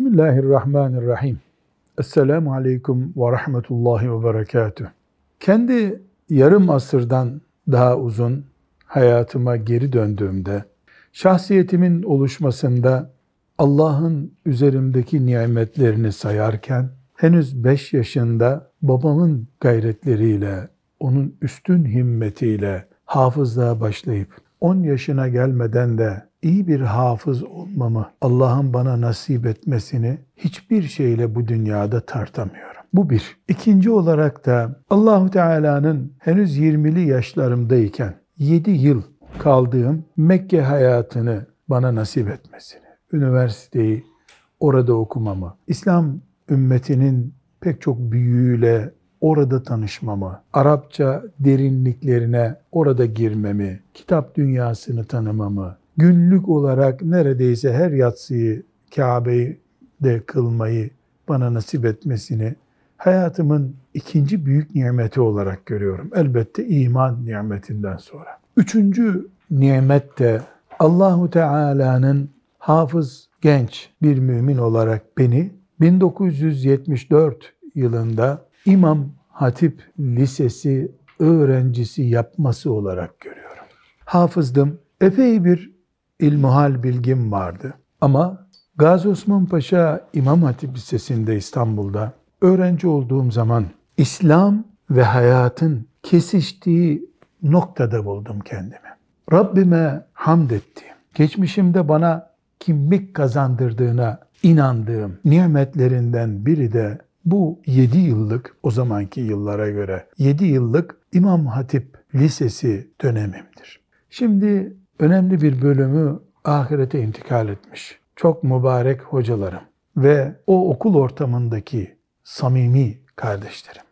Bismillahirrahmanirrahim. Esselamu aleyküm ve rahmetullahi ve berekatüh. Kendi yarım asırdan daha uzun hayatıma geri döndüğümde, şahsiyetimin oluşmasında Allah'ın üzerimdeki nimetlerini sayarken, henüz 5 yaşında babamın gayretleriyle, onun üstün himmetiyle hafızlığa başlayıp, 10 yaşına gelmeden de iyi bir hafız olmamı Allah'ın bana nasip etmesini hiçbir şeyle bu dünyada tartamıyorum. Bu bir. İkinci olarak da Allahu Teala'nın henüz 20'li yaşlarımdayken 7 yıl kaldığım Mekke hayatını bana nasip etmesini, üniversiteyi orada okumamı, İslam ümmetinin pek çok büyüğüyle orada tanışmamı, Arapça derinliklerine orada girmemi, kitap dünyasını tanımamı, günlük olarak neredeyse her yatsıyı Kabe'yi de kılmayı bana nasip etmesini hayatımın ikinci büyük nimeti olarak görüyorum. Elbette iman nimetinden sonra. Üçüncü nimet de Allahu Teala'nın hafız genç bir mümin olarak beni 1974 yılında İmam Hatip Lisesi öğrencisi yapması olarak görüyorum. Hafızdım. Epey bir ilmuhal bilgim vardı. Ama Gazi Osman Paşa İmam Hatip Lisesi'nde İstanbul'da öğrenci olduğum zaman İslam ve hayatın kesiştiği noktada buldum kendimi. Rabbime hamd ettiğim, geçmişimde bana kimlik kazandırdığına inandığım nimetlerinden biri de bu 7 yıllık, o zamanki yıllara göre 7 yıllık İmam Hatip Lisesi dönemimdir. Şimdi önemli bir bölümü ahirete intikal etmiş. Çok mübarek hocalarım ve o okul ortamındaki samimi kardeşlerim.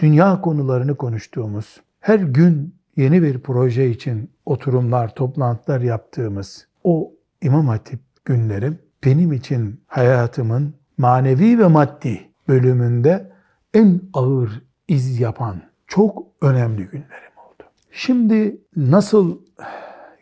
Dünya konularını konuştuğumuz, her gün yeni bir proje için oturumlar, toplantılar yaptığımız o İmam Hatip günlerim benim için hayatımın manevi ve maddi bölümünde en ağır iz yapan çok önemli günlerim oldu. Şimdi nasıl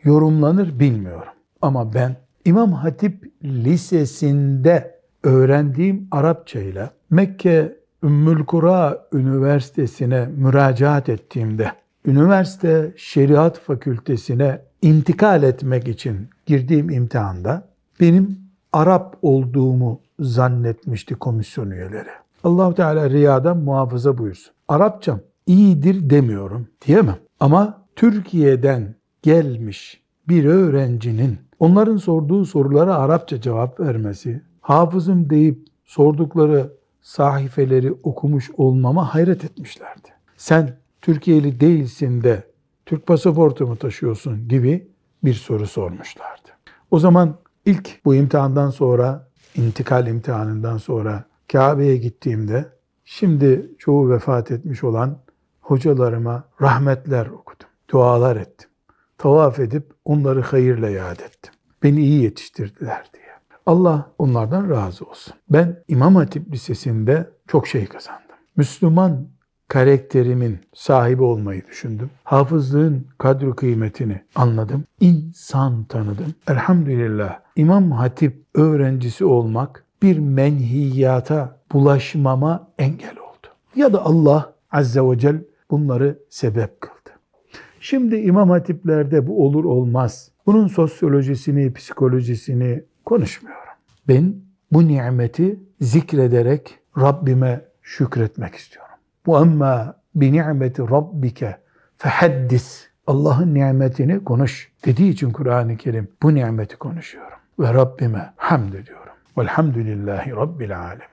yorumlanır bilmiyorum. Ama ben İmam Hatip Lisesi'nde öğrendiğim Arapça ile Mekke Ümmül Kura Üniversitesi'ne müracaat ettiğimde üniversite şeriat fakültesine intikal etmek için girdiğim imtihanda benim Arap olduğumu zannetmişti komisyon üyeleri. allah Teala riyada muhafaza buyursun. Arapçam iyidir demiyorum diyemem. Ama Türkiye'den gelmiş bir öğrencinin onların sorduğu sorulara Arapça cevap vermesi, hafızım deyip sordukları sahifeleri okumuş olmama hayret etmişlerdi. Sen Türkiye'li değilsin de Türk pasaportu mu taşıyorsun gibi bir soru sormuşlardı. O zaman ilk bu imtihandan sonra, intikal imtihanından sonra Kabe'ye gittiğimde şimdi çoğu vefat etmiş olan hocalarıma rahmetler okudum, dualar ettim tavaf edip onları hayırla yad ettim. Beni iyi yetiştirdiler diye. Allah onlardan razı olsun. Ben İmam Hatip Lisesi'nde çok şey kazandım. Müslüman karakterimin sahibi olmayı düşündüm. Hafızlığın kadri kıymetini anladım. İnsan tanıdım. Elhamdülillah İmam Hatip öğrencisi olmak bir menhiyata bulaşmama engel oldu. Ya da Allah Azze ve Celle bunları sebep kıldı. Şimdi imam hatiplerde bu olur olmaz. Bunun sosyolojisini, psikolojisini konuşmuyorum. Ben bu nimeti zikrederek Rabbime şükretmek istiyorum. Bu amma bi nimeti rabbike fehaddis. Allah'ın nimetini konuş dediği için Kur'an-ı Kerim bu nimeti konuşuyorum. Ve Rabbime hamd ediyorum. Velhamdülillahi Rabbil alemin.